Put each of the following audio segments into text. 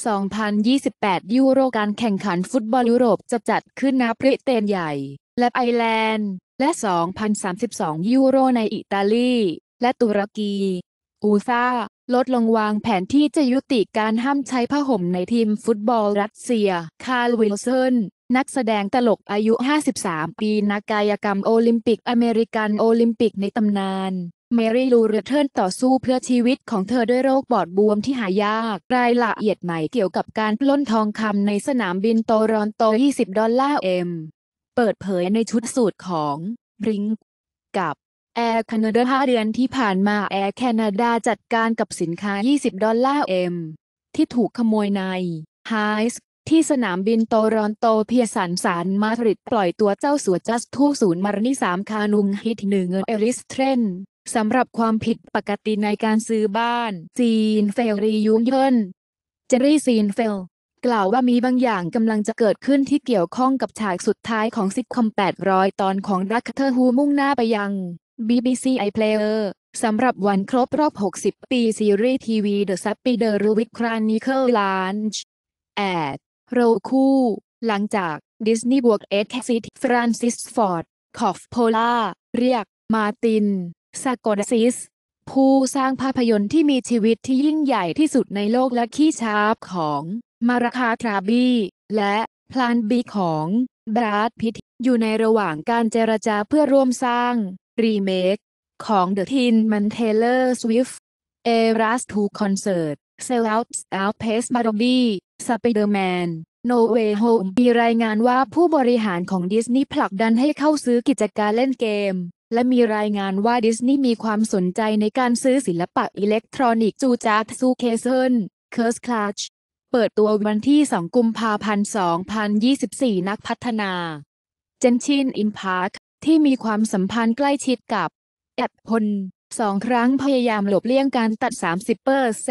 2028 ยูโรการแข่งขันฟุตบอลยุโรปจะจัดขึ้นณบริเตนใหญ่ และไอร์แลนด์ และ 2032 ยูโรในอิตาลี และตุรกี อูซาลดลงวางแผนที่จะยุติการห้ามใช้ผ้าห่มในทีมฟุตบอลรัสเซีย คาร์ลวิลเซนนักแสดงตลกอายุ 53 ปีนักกายกรรมโอลิมปิกอเมริกันโอลิมปิกในตำนานเมรี่ลูเรเทิร์นต่อสู้เพื่อชีวิตของเธอด้วยโรคบอดบวมที่หายากรายละเอียดใหม่ เกี่ยวกับการปล้นทองคำในสนามบินโตรอนโต 20 ดอลลาร์เอ็มเปิดเผยในชุดสูตรของริงกับแอร์แคนาดา5เดือนที่ผ่านมาแอร์แคนาดาจัดการกับสินค้า 20 ดอลลาร์เอ็มที่ถูกขโมยในไฮส์ที่สนามบินโตรอนโตเพียสันสารมาดริดปล่อยตัวเจ้าสัวจัสทูศูนย์มารนิสามคานุงฮิตหนึ่งเอริสเทรนสำหรับความผิดปกติในการซื้อบ้านซีนเฟลรียูเยินเจอรี่ซีนเฟล กล่าวว่ามีบางอย่างกำลังจะเกิดขึ้นที่เกี่ยวข้องกับฉากสุดท้ายของซิทคอม800 ตอนของรักเธอฮูมุ่งหน้าไปยัง BBC iPlayer สำหรับวันครบรอบ 60 ปี ซีรีส์ทีวี The s u p p y d e r u i c Chronicle Launch อดโรคู่ หลังจากดิสนีย์บวกเอ็ดแคสซิตฟรานซิสฟอร์ดคอฟโพล่าเรียกมาตินซากอ์ซิสผู้สร้างภาพยนตร์ที่มีชีวิตที่ยิ่งใหญ่ที่สุดในโลกและขี้ชาร์ปของ มาราคาทราบีและพลานบีของบรัดพิทอยู่ในระหว่างการเจรจาเพื่อร่วมสร้างรีเมคของ The Tin Man Taylor Swift Eras 2 Concert Sell Out Outpace Barbie Spider-Man โนเวโฮมมีรายงานว่าผู้บริหารของดิสนีย์ผลักดันให้เข้าซื้อกิจการเล่นเกม และมีรายงานว่าดิสนีย์มีความสนใจในการซื้อศิลปะอิเล็กทรอนิกส์จูจาร์ซูเคเซนเคิร์สคลาชเปิดตัววันที่ 2 กุมภาพันธ์2024 นักพัฒนาเจนชินอินพาร์คที่มีความสัมพันธ์ใกล้ชิดกับแอปพลสองครั้งพยายามหลบเลี่ยงการตัด 30%เเปอร์ซ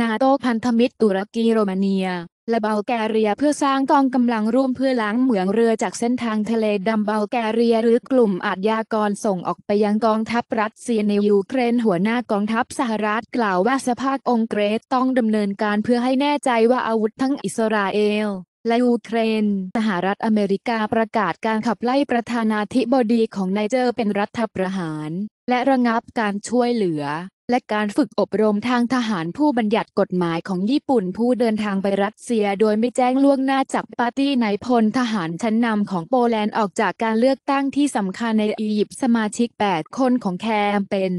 นาโตพันธมิตรตุรกีโรมาเนียและบลแกเรียเพื่อสร้างกองกำลังร่วมเพื่อล้างเหมืองเรือจากเส้นทางทะเลดำบลแกเรียหรือกลุ่มอาญากรส่งออกไปยังกองทัพรัสเซียในยูเครนหัวหน้ากองทัพสหรัฐกล่าวว่าสภาองค์เกรสต้องดำเนินการเพื่อให้แน่ใจว่าอาวุธทั้งอิสราเอลและยูเครนสหรัฐอเมริกาประกาศการขับไล่ประธานาธิบดีของไนเจอร์เป็นรัฐประหาร และระงับการช่วยเหลือและการฝึกอบรมทางทหารผู้บัญญัติกฎหมายของญี่ปุ่นผู้เดินทางไปรัสเซียโดยไม่แจ้งล่วงหน้าจากปาร์ตี้นายพลทหารชั้นนำของโปแลนด์ออกจากการเลือกตั้งที่สำคัญในอียิปต์สมาชิก 8 คนของแคมเปน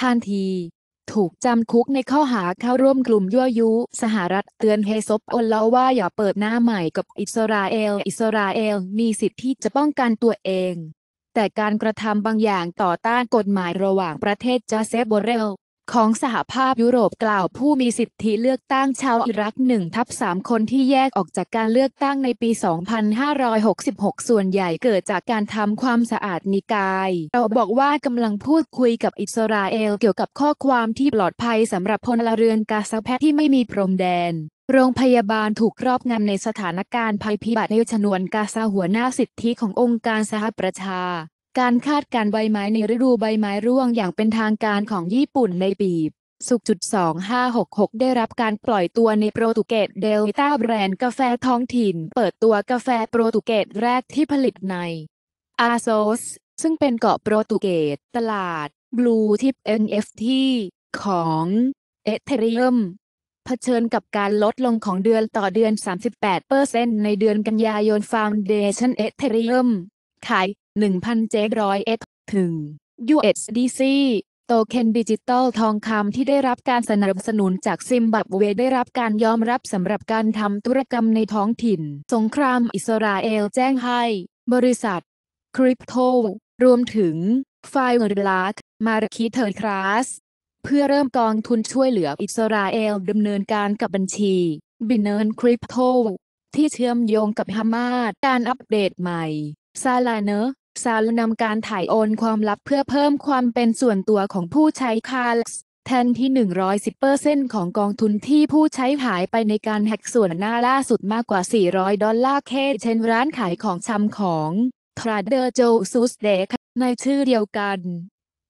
ทันที ถูกจำคุกในข้อหาเข้าร่วมกลุ่มยั่วยุสหรัฐเตือนเฮซบอนล้วว่าอย่าเปิดหน้าใหม่กับอิสราเอล อิสราเอล มีสิทธิ์ที่จะป้องกันตัวเอง แต่การกระทำบางอย่างต่อต้านกฎหมายระหว่างประเทศจาเซบโบเรลของสหภาพยุโรปกล่าวผู้มีสิทธิเลือกตั้งชาวอิรัก1ทับ3คนที่แยกออกจากการเลือกตั้งในปี 2566 ส่วนใหญ่เกิดจากการทำความสะอาดนิกาย เราบอกว่ากำลังพูดคุยกับอิสราเอลเกี่ยวกับข้อความที่ปลอดภัยสำหรับพลเรือนกาซาแพที่ไม่มีพรมแดน โรงพยาบาลถูกครอบงำในสถานการณ์ภัยพิบัติในชนวนกาซาหัวหน้าสิทธิขององค์การสหประชาการคาดการใบไม้ในฤดูใบไม้ร่วงอย่างเป็นทางการของญี่ปุ่นในปีสุกจุด2566 ได้รับการปล่อยตัวในโปรตุเกสเดลต้าแบรนด์กาแฟท้องถิ่น เปิดตัวกาแฟโปรตุเกสแรกที่ผลิตในอาโซสซึ่งเป็นเกาะโปรตุเกสตลาดบลูทิป NFT ของเอเธเรียมเผชิญกับการลดลงของเดือนต่อเดือน 38%ในเดือนกันยายนฟาวเดชันเอเธเรียมขาย1,700ถึง USDC โตเค็นดิจิตอลทองคำที่ได้รับการสนับสนุนจากซิมบับเวได้รับการยอมรับสำหรับการทำธุรกรรมในท้องถิ่น สงครามอิสราเอลแจ้งให้บริษัทคริปโตรวมถึงไฟล์ลาร์มาร์คิเทอร์คลาสเพื่อเริ่มกองทุนช่วยเหลืออิสราเอลดำเนินการกับบัญชีบินเนอร์คริปโตที่เชื่อมโยงกับฮามาสการอัปเดตใหม่ซาลาเนอร์ซาลนำการถ่ายโอนความลับเพื่อเพิ่มความเป็นส่วนตัวของผู้ใช้คาร์ลแทนที่110%ของกองทุนที่ผู้ใช้หายไปในการแฮกส่วนหน้าล่าสุดมากกว่า 400 ดอลลาร์เคเช่นร้านขายของชำของทราเดอร์โจซูสเดคในชื่อเดียวกัน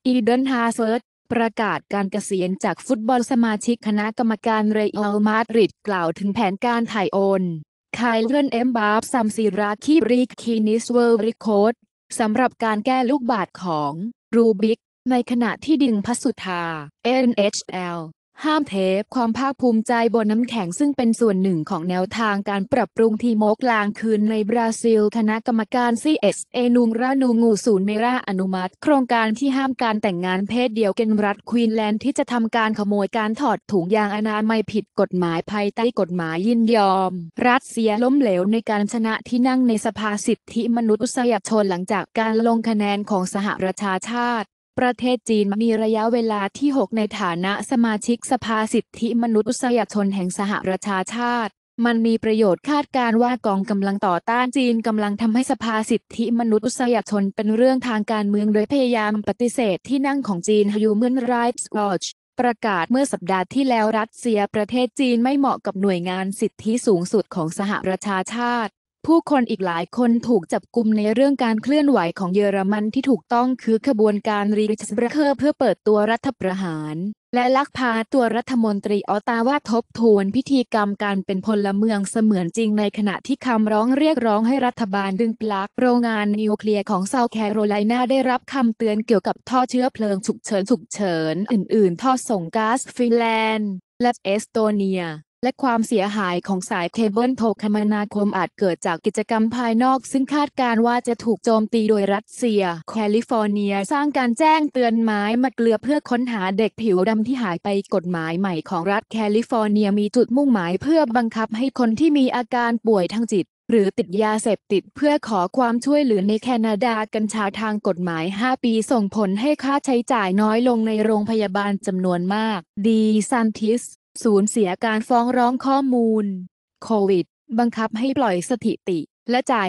อีเดนฮาเซิร์ตประกาศการเกษียณจากฟุตบอลสมาชิกคณะกรรมการเรอัลมาดริดกล่าวถึงแผนการถ่ายโอนคายเลนเอ็มบาร์ซัมซีราคีบริกคีนิสเวอร์ริโคดสำหรับการแก้ลูกบาศของรูบิกในขณะที่ดึงพัสุธา NHL ห้ามเทปความภาคภูมิใจบนน้ำแข็งซึ่งเป็นส่วนหนึ่งของแนวทางการปรับปรุงทีโมกลางคืนในบราซิล คณะกรรมการ CSA นุงรานูงูศูนย์เมราอนุมัติ โครงการที่ห้ามการแต่งงานเพศเดียวกันรัฐควีนแลนด์ที่จะทำการขโมยการถอดถุงยางอนามัยผิดกฎหมายภายใต้กฎหมายยินยอม รัสเซียล้มเหลวในการชนะที่นั่งในสภาสิทธิมนุษยชนหลังจากการลงคะแนนของสหประชาชาติประเทศจีนมีระยะเวลาที่ 6 ในฐานะสมาชิกสภาสิทธิมนุษยชนแห่งสหประชาชาติ มันมีประโยชน์คาดการว่ากองกำลังต่อต้านจีนกำลังทำให้สภาสิทธิมนุษยชนเป็นเรื่องทางการเมืองโดยพยายามปฏิเสธที่นั่งของจีน Human Rights Watch ประกาศเมื่อสัปดาห์ที่แล้วรัสเซียประเทศจีนไม่เหมาะกับหน่วยงานสิทธิสูงสุดของสหประชาชาติผู้คนอีกหลายคนถูกจับกุมในเรื่องการเคลื่อนไหวของเยอรมันที่ถูกต้องคือขบวนการรีชสเบรเคอร์เพื่อเปิดตัวรัฐประหารและลักพาตัวรัฐมนตรีออตาว่าทบทวนพิธีกรรมการเป็นพลเมืองเสมือนจริงในขณะที่คำร้องเรียกร้องให้รัฐบาลดึงปลั๊กโรงงานนิวเคลียร์ของเซาแคโรไลนาได้รับคำเตือนเกี่ยวกับท่อเชื้อเพลิงฉุกเฉินฉุกเฉินอื่น ๆ ท่อส่งก๊าซฟินแลนด์และเอสโตเนียและความเสียหายของสายเคเบิลโทรคมนาคมอาจเกิดจากกิจกรรมภายนอกซึ่งคาดการว่าจะถูกโจมตีโดยรัสเซีย แคลิฟอร์เนียสร้างการแจ้งเตือนไม้มาเกลือเพื่อค้นหาเด็กผิวดำที่หายไปกฎหมายใหม่ของรัฐแคลิฟอร์เนียมีจุดมุ่งหมายเพื่อบังคับให้คนที่มีอาการป่วยทางจิตหรือติดยาเสพติดเพื่อขอความช่วยเหลือในแคนาดากัญชาทางกฎหมาย 5 ปีส่งผลให้ค่าใช้จ่ายน้อยลงในโรงพยาบาลจำนวนมาก ดีซันทิสสูญเสียการฟ้องร้องข้อมูล โควิดบังคับให้ปล่อยสถิติและจ่าย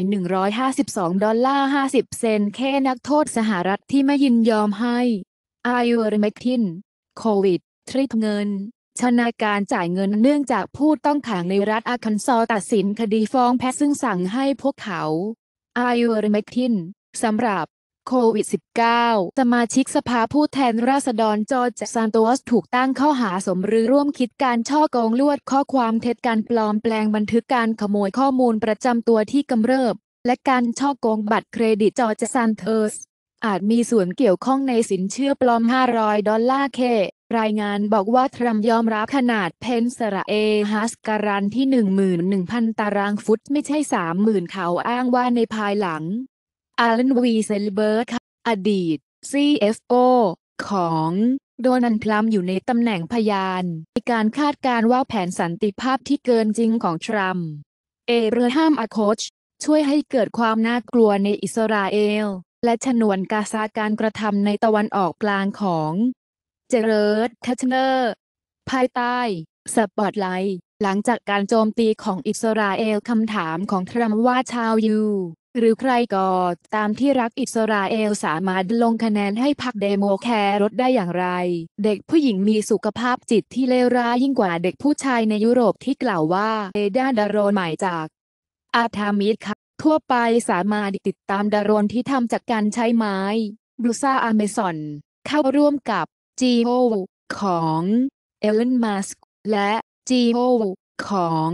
152 ดอลลาร์ 50 เซนแค่นักโทษสหรัฐที่ไม่ยินยอมให้ไอเวอร์เมคทินโควิดทริปเงิน ชนะการจ่ายเงินเนื่องจากผู้ต้องขังในรัฐอาคันซอตัดสินคดีฟ้องแพทซึ่งสั่งให้พวกเขาไอเวอร์เมคทินสำหรับโควิด -19 สมาชิกสภาผู้แทนราษฎรจอร์จซานโตสถูกตั้งข้อหาสมรือร่วมคิดการช่อโกงลวดข้อความเท็จการปลอมแปลงบันทึกการขโมยข้อมูลประจำตัวที่กำเริบ และการช่อโกงบัตรเครดิตจอร์จซานเทอร์สอาจมีส่วนเกี่ยวข้องในสินเชื่อปลอม 500 ดอลลาร์เค รายงานบอกว่าทรัมยอมรับขนาดเพนสระเอฮัสการันที่ 11,000 ตารางฟุต ไม่ใช่ 30,000เขาอ้างว่าในภายหลังอารันวีเซลเบิร์ตอดีต CFO ของ โดนันพลัมอยู่ในตำแหน่งพยานมีการคาดการว่าแผนสันติภาพที่เกินจริงของทรัมป์เอเบรห้ามอาโคช ช่วยให้เกิดความน่ากลัวในอิสราเอล และชนวนกาซาการกระทำในตะวันออกกลางของเจเริร์ดทัชเนอร์ภายใต้ สปอตไลท์หลังจากการโจมตีของอิสราเอลคำถามของทรัมป์ว่าชาวยูหรือใครก็ตามที่รักอิสราเอล สามารถลงคะแนนให้พรรคเดโมแครถได้อย่างไร เด็กผู้หญิงมีสุขภาพจิตที่เลวร้ายยิ่งกว่าเด็กผู้ชายในยุโรปที่กล่าวว่า เอดาดารอนหมายจากอาธามิดค่ะ ทั่วไปสามารถติดตามดารอนที่ทำจากการใช้ไม้บรูซ่าอเมซอน เข้าร่วมกับจีโอของเอลเลนมัสและจีโอของ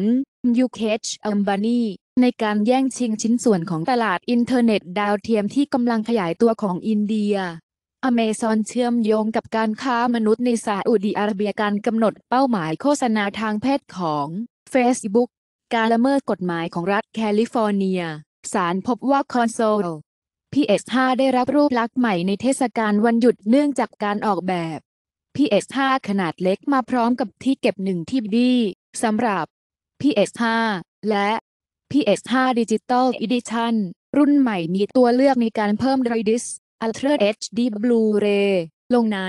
UKH Ambani ในการแย่งชิงชิ้นส่วนของตลาดอินเทอร์เน็ต ดาวเทียมที่กำลังขยายตัวของอินเดีย อเมซอนเชื่อมโยงกับการค้ามนุษย์ในซาอุดีอาระเบียการกำหนดเป้าหมายโฆษณาทางเพศของ Facebook การละเมิดกฎหมายของรัฐแคลิฟอร์เนียศาลพบว่าคอนโซล PS5 ได้รับรูปลักษณ์ใหม่ในเทศกาลวันหยุดเนื่องจากการออกแบบ PS5 ขนาดเล็กมาพร้อมกับที่เก็บหนึ่งที่ดีสำหรับ PS5 และ PS5 Digital Edition รุ่นใหม่มีตัวเลือกในการเพิ่ม Ray Disc Ultra HD Blu-ray ลงใน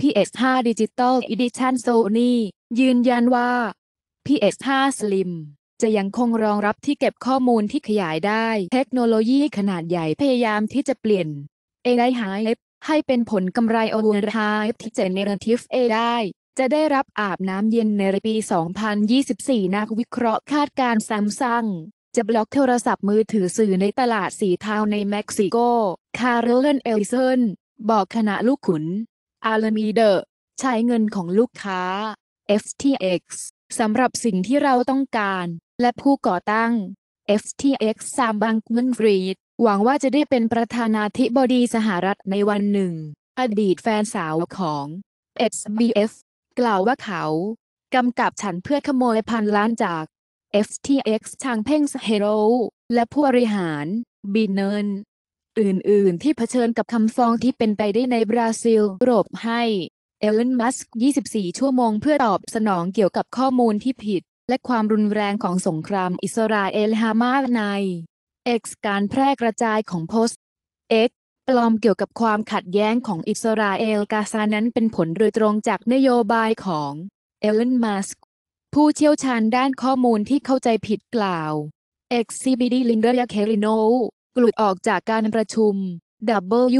PS5 Digital Edition Sony ยืนยันว่า PS5 Slim จะยังคงรองรับที่เก็บข้อมูลที่ขยายได้ เทคโนโลยีขนาดใหญ่พยายามที่จะเปลี่ยน AI Hive ให้เป็นผลกำไร Overhype Generative AI จะได้รับอาบน้ำเย็นในปี 2024 นักวิเคราะห์คาดการแซมซังจะบล็อกโทรศัพท์มือถือสื่อในตลาดสีเทาในเม็กซิโก คาร์เลน เอลิเซนบอกคณะลูกขุนอาร์มีเดอร์ใช้เงินของลูกค้า FTX สำหรับสิ่งที่เราต้องการ และผู้ก่อตั้ง FTX ซามบังเงนฟรีดหวังว่าจะได้เป็นประธานาธิบดีสหรัฐในวันหนึ่ง อดีตแฟนสาวของ SBF กล่าวว่าเขากำกับฉันเพื่อขโมยพันล้านจาก FTX ทางเพ่งเฮโรและผู้บริหาร บีเนินอื่นๆ ที่เผชิญกับคำฟ้องที่เป็นไปได้ในบราซิล โรบให้เอลันมัสก์ 24 ชั่วโมงเพื่อตอบสนองเกี่ยวกับข้อมูลที่ผิด และความรุนแรงของสงครามอิสราเอลฮามาสใน X การแพร่กระจายของโพสต์ X ปลอมเกี่ยวกับความขัดแย้งของอิสราเอลกาซานั้นเป็นผลโดยตรงจากนโยบายของเอลเลนมัสก์ผู้เชี่ยวชาญด้านข้อมูลที่เข้าใจผิดกล่าว XCBD Linda y a k e r i n o กลุดออกจากการประชุม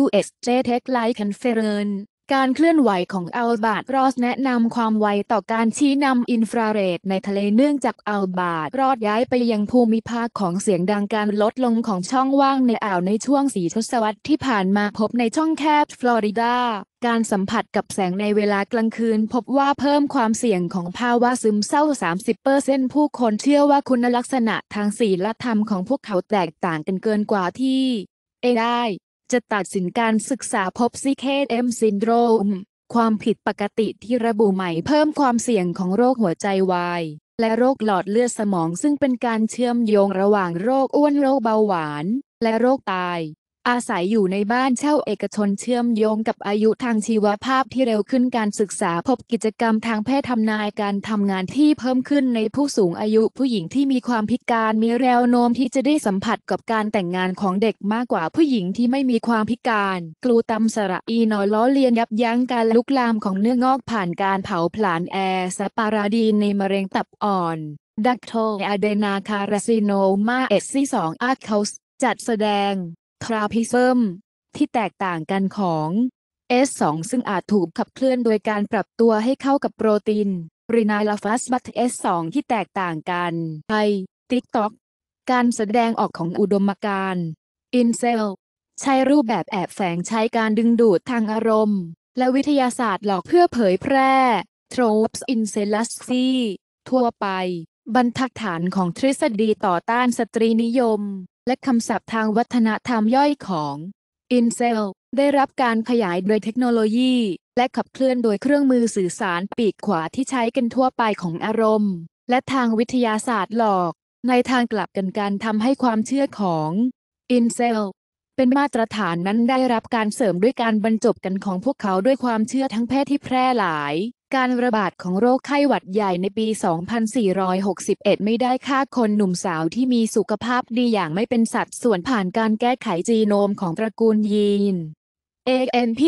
WSJ Tech Live Conference การเคลื่อนไหวของอัลบาตรอสแนะนำความไวต่อการชี้นำอินฟราเรดในทะเลเนื่องจากอัลบาตรอดย้ายไปยังภูมิภาคของเสียงดังการลดลงของช่องว่างในอ่าวในช่วงสีทศวรรษที่ผ่านมาพบในช่องแคบฟลอริดา การสัมผัสกับแสงในเวลากลางคืนพบว่าเพิ่มความเสี่ยงของภาวะซึมเศร้า 30%ผู้คนเชื่อว่าคุณลักษณะทางศีลธรรมของพวกเขาแตกต่างกันเกินกว่าที่ เอได้จะตัดสินการศึกษาพบซิเคตเอ็มซินโดรมความผิดปกติที่ระบุใหม่เพิ่มความเสี่ยงของโรคหัวใจวาย และโรคหลอดเลือดสมองซึ่งเป็นการเชื่อมโยงระหว่างโรคอ้วนโรคเบาหวาน และโรคตายอาศัยอยู่ในบ้านเช่าเอกชนเชื่อมโยงกับอายุทางชีวภาพที่เร็วขึ้นการศึกษาพบกิจกรรมทางแพทย์ทำนายการทำงานที่เพิ่มขึ้นในผู้สูงอายุผู้หญิงที่มีความพิการมีแนวโน้มที่จะได้สัมผัสกับการแต่งงานของเด็กมากกว่าผู้หญิงที่ไม่มีความพิการ กลูตัมสระอีนอยล้อเลียนยับยั้งการลุกลามของเนื้องอกผ่านการเผาผลาญแอร์สปาราดีนในมะเร็งตับอ่อน ดักโทอะเดนาคาราซิโนมาเอสซีสองอาร์เคาสจัดแสดงทราพิซึมที่แตกต่างกันของ S2 ซึ่งอาจถูกขับเคลื่อนโดยการปรับตัวให้เข้ากับโปรตีนรินาลาฟัสบัต S2 ที่แตกต่างกันไอติ๊กต็อกการแสดงออกของอุดมการณ์อินเซลใช้รูปแบบแอบแฝงใช้การดึงดูดทางอารมณ์ และวิทยาศาสตร์หลอกเพื่อเผยแพร่ Tropes in c e l a s y ทั่วไป บรรทัดฐานของทฤษฎีต่อต้านสตรีนิยมและคำศัพท์ทางวัฒนธรรมย่อยของ Incel ได้รับการขยายโดยเทคโนโลยี และขับเคลื่อนโดยเครื่องมือสื่อสารปีกขวาที่ใช้กันทั่วไปของอารมณ์ และทางวิทยาศาสตร์หลอก ในทางกลับกันการทำให้ความเชื่อของ Incel เป็นมาตรฐานนั้นได้รับการเสริมด้วยการบรรจบกันของพวกเขาด้วยความเชื่อทั้งแพ์ที่แพร่หลายการระบาดของโรคไข้หวัดใหญ่ในปี 2461 ไม่ได้ฆ่าคนหนุ่มสาวที่มีสุขภาพดีอย่างไม่เป็นสัดส่วนผ่านการแก้ไขจีโนมของตระกูลยีน ANP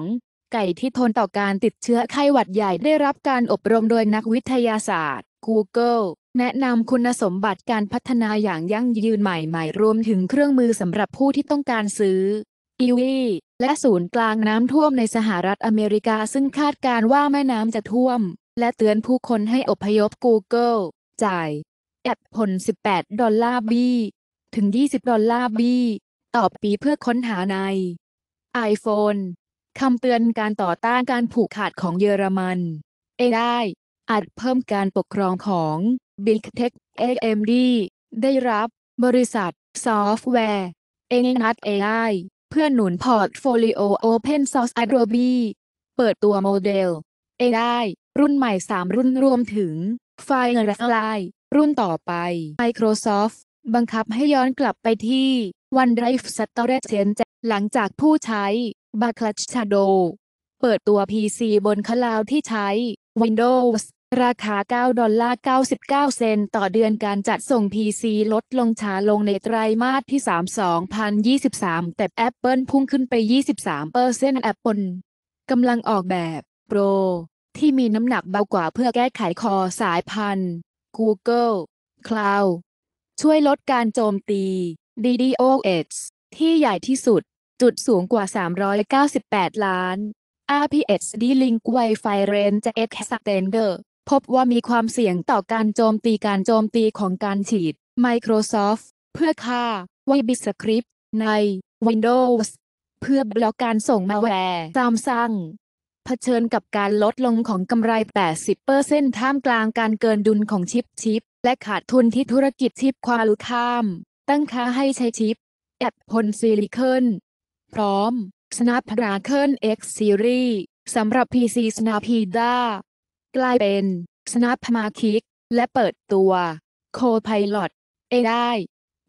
32ไก่ที่ทนต่อการติดเชื้อไข้หวัดใหญ่ได้รับการอบรมโดยนักวิทยาศาสตร์ Google แนะนำคุณสมบัติการพัฒนาอย่างยั่งยืนใหม่ๆ รวมถึงเครื่องมือสำหรับผู้ที่ต้องการซื้ออิวีและศูนย์กลางน้ำท่วมในสหรัฐอเมริกา ซึ่งคาดการว่าแม่น้ำจะท่วม และเตือนผู้คนให้อพยพ Google จ่ายแอปผล18 ดอลลาร์บีถึง 20 ดอลลาร์บีต่อปีเพื่อค้นหาใน iPhone คำเตือนการต่อต้านการผูกขาดของเยอรมันเอได้อาจเพิ่มการปกครองของ Big Tech AMD ได้รับบริษัท ซอฟต์แวร์เอนัดไ i พื่อหนุนพอร์ตโฟลิโอ Open Source Adobe เปิดตัวโมเดล AI รุ่นใหม่ 3 รุ่นรวมถึง f i r e l ลน์รุ่นต่อไป Microsoft บังคับให้ย้อนกลับไปที่ OneDrive Storage หลังจากผู้ใช้ b a c l a s h Shadow เปิดตัว PC บนคลาวที่ใช้ Windows ราคา 9 ดอลลาร์ 99 เซนต์ ต่อเดือนการจัดส่ง PC ลดลงช้าลงในไตรามาสที่ 3 2023 แต่ Apple พุ่งขึ้นไป 23เปอร์เซ็นต์ Apple กำลังออกแบบ Pro ที่มีน้ำหนักเบากว่าเพื่อแก้ไขคอสายพันธุ์ Google Cloud ช่วยลดการโจมตี DDoS ที่ใหญ่ที่สุด จุดสูงกว่า 398 ล้าน RPS D-Link Wi-Fi Range Extender พบว่ามีความเสี่ยงต่อการโจมตีการโจมตีของการฉีด Microsoft เพื่อฆ่า VBScript ใน Windows เพื่อบล็อกการส่งมาแวร์ซามสั่งเผชิญกับการลดลงของกำไร 80%ท่ามกลางการเกินดุลของชิปชิป และขาดทุนที่ธุรกิจชิปควาลุข้าม ตั้งค่าให้ใช้ชิปแอปพลซิลิคอนพร้อม Snapdragon X Series สำหรับ PC s n a p ีด a ากลายเป็น s น a พมาคิกและเปิดตัวคพาย l o ตเอได้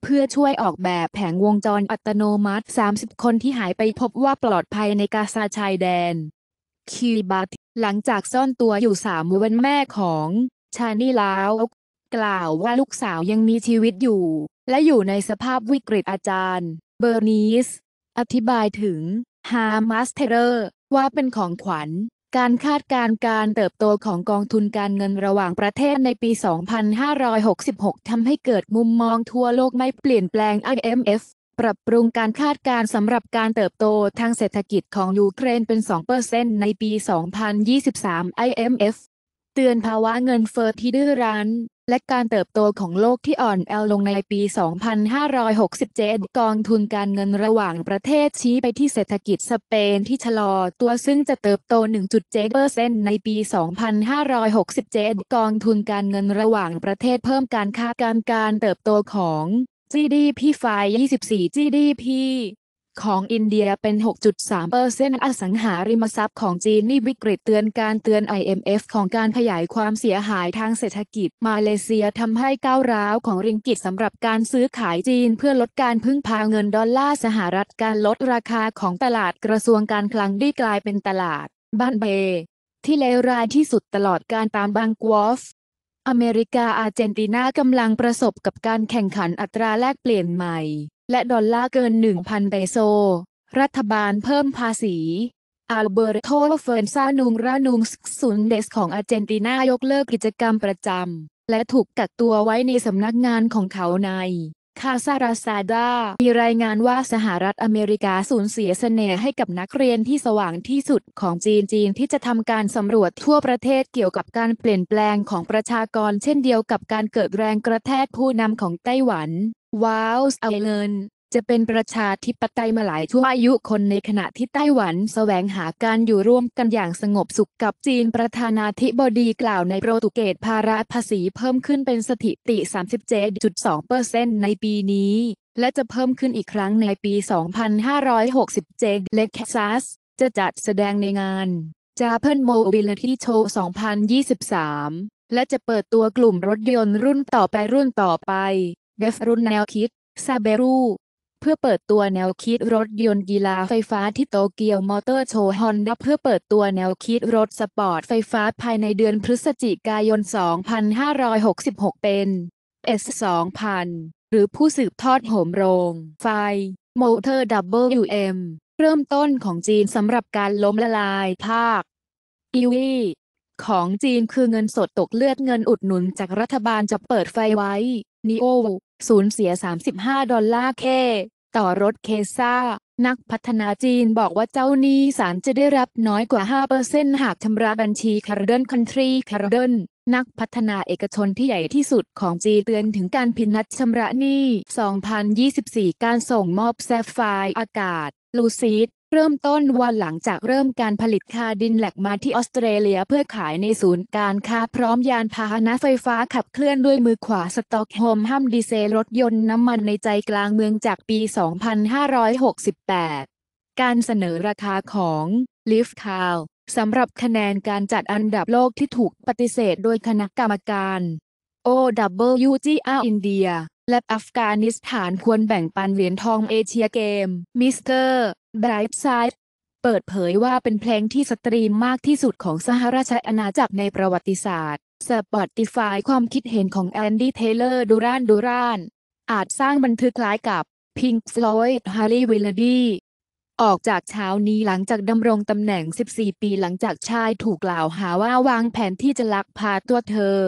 เพื่อช่วยออกแบบแผงวงจรอัตโนมัติ 30 คนที่หายไปพบว่าปลอดภัยในกาซาชายแดน คีบัตหลังจากซ่อนตัวอยู่สามวันแม่ของ ชานี่ลาว กล่าวว่าลูกสาวยังมีชีวิตอยู่ และอยู่ในสภาพวิกฤตอาจารย์เบอร์นีสอธิบายถึงฮามาสเทเรอร์ว่าเป็นของขวัญการคาดการณ์การเติบโตของกองทุนการเงินระหว่างประเทศในปี 2566 ทำให้เกิดมุมมองทั่วโลกไม่เปลี่ยนแปลง IMF ปรับปรุงการคาดการณ์สำหรับการเติบโตทางเศรษฐกิจของยูเครนเป็น 2%ในปี 2023 IMF เตือนภาวะเงินเฟอ้อที่ดื้อรั้นและการเติบโตของโลกที่อ่อนแอ ลงในปี 2567กองทุนการเงินระหว่างประเทศชี้ไปที่เศรษฐกิจสเปนที่ชะลอตัวซึ่งจะเติบโต 1.7%ในปี 2567กองทุนการเงินระหว่างประเทศเพิ่มการคาดการณ์การเติบโตของ GDP ไฟ24 GDP ของอินเดียเป็น 6.3%เปอร์เซ็นต์อสังหาริมทรัพย์ ของจีน นี่วิกฤตเตือนการเตือน IMF ของการขยายความเสียหายทางเศรษฐกิจ มาเลเซียทำให้ก้าวร้าวของริงกิตสำหรับการซื้อขายจีนเพื่อลดการพึ่งพาเงินดอลลาร์สหรัฐการลดราคาของตลาดกระทรวงการคลังได้กลายเป็นตลาดบ้านเบ ที่เลวร้ายที่สุดตลอดการตามบางกวอฟอเมริกาอาร์เจนตินากำลังประสบกับการแข่งขันอัตราแลกเปลี่ยนใหม่และ ดอลลาร์เกิน 1,000เปโซ รัฐบาลเพิ่มภาษีอัลเบรโตเฟิร์นซานุงรานุงศูนย์เดสของอาร์เจนตินายกเลิกกิจกรรมประจำ และถูกกักตัวไว้ในสำนักงานของเขาในคาซาราซาดามีรายงานว่าสหรัฐอเมริกาสูญเสียสเสน่ห์ให้กับนักเรียนที่สว่างที่สุดของจีน จีนที่จะทำการสำรวจทั่วประเทศเกี่ยวกับการเปลี่ยนแปลงของประชากร เช่นเดียวกับการเกิดแรงกระแทกผู้นำของไต้หวันว้าวเอาเลินจะเป็นประชาธิปไตยมาหลายชั่วอายุคนในขณะที่ไต้หวันสแสวงหาการอยู่ร่วมกันอย่างสงบสุขกับจีนประธานาธิบดีกล่าวในโปรตุเกสภาระภาษีเพิ่มขึ้นเป็นสถิติ 37.2%ในปีนี้ และจะเพิ่มขึ้นอีกครั้งในปี 2567 เลคัซัสจะจัดแสดงในงานจาเพินโมบิลิตี้โชว์2023 และจะเปิดตัวกลุ่มรถยนต์รุ่นต่อไปรุ่นต่อไปเดฟรุ่นแนวคิดซาเบรูเพื่อเปิดตัวแนวคิดรถยนต์กีฬาไฟฟ้าที่โตเกียวมอเตอร์โชว์ฮอนด้าเพื่อเปิดตัวแนวคิดรถสปอร์ตไฟฟ้าภายในเดือนพฤศจิกายน 2566 เป็น S2000 หรือผู้สืบทอดโหมโรงไฟมอเตอร์ด็มเริ่มต้นของจีนสำหรับการล้มละลายภาคอีวีของจีนคือเงินสดตกเลือดเงินอุดหนุนจากรัฐบาลจะเปิดไฟไว้ นิโอสูญเสีย 35 ดอลลาร์เคต่อรถเคซ่า นักพัฒนาจีนบอกว่าเจ้าหนี้สารจะได้รับน้อยกว่า 5%หากชำระบัญชีคาร์เดนคันทรีคาร์เดน นักพัฒนาเอกชนที่ใหญ่ที่สุดของจีเตือนถึงการพินัดชำระหนี้ 2024 การส่งมอบแซฟไฟอากาศ ลูซิดเริ่มต้นวันหลังจากเริ่มการผลิตคาดินแหลกมาที่ออสเตรเลียเพื่อขายในศูนย์การค้าพร้อมยานพาหนะไฟฟ้าขับเคลื่อนด้วยมือขวาสต็อกโฮมห้ามดีเซลรถยนต์น้ำมันในใจกลางเมืองจากปี 2568 การเสนอราคาของ ลิฟคาวสำหรับคะแนนการจัดอันดับโลกที่ถูกปฏิเสธโดยคณะกรรมการ OWGR อินเดีย และอัฟกานิสถานควรแบ่งปันเหรียญทองเอเชียเกม มิสเตอร์ Bright Side เปิดเผยว่าเป็นเพลงที่สตรีมมากที่สุดของสหราชอาณาจักรในประวัติศาสตร์ Spotify ความคิดเห็นของแอนดี้เทเลอร์ดูรานดูรานอาจสร้างบันทึกคล้ายกับ Pink Floyd Harry w i l l a d y ออกจากเช้านี้หลังจากดำรงตำแหน่ง 14 ปีหลังจากชายถูกกล่าวหาว่าวางแผนที่จะลักพาตัวเธอ